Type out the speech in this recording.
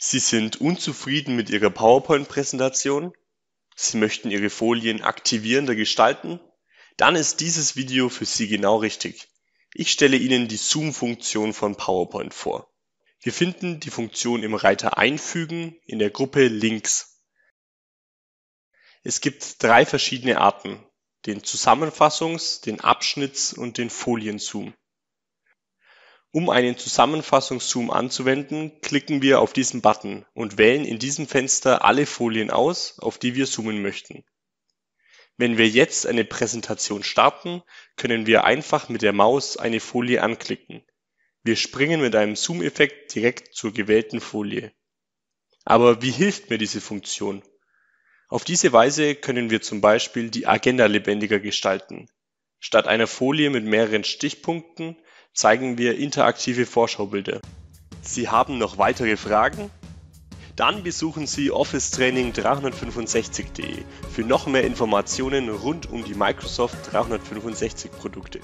Sie sind unzufrieden mit Ihrer PowerPoint-Präsentation? Sie möchten Ihre Folien aktivierender gestalten? Dann ist dieses Video für Sie genau richtig. Ich stelle Ihnen die Zoom-Funktion von PowerPoint vor. Wir finden die Funktion im Reiter Einfügen in der Gruppe Links. Es gibt drei verschiedene Arten, den Zusammenfassungs-, den Abschnitts- und den Folienzoom. Um einen Zusammenfassungszoom anzuwenden, klicken wir auf diesen Button und wählen in diesem Fenster alle Folien aus, auf die wir zoomen möchten. Wenn wir jetzt eine Präsentation starten, können wir einfach mit der Maus eine Folie anklicken. Wir springen mit einem Zoom-Effekt direkt zur gewählten Folie. Aber wie hilft mir diese Funktion? Auf diese Weise können wir zum Beispiel die Agenda lebendiger gestalten. Statt einer Folie mit mehreren Stichpunkten zeigen wir interaktive Vorschaubilder. Sie haben noch weitere Fragen? Dann besuchen Sie officetraining365.de für noch mehr Informationen rund um die Microsoft 365 Produkte.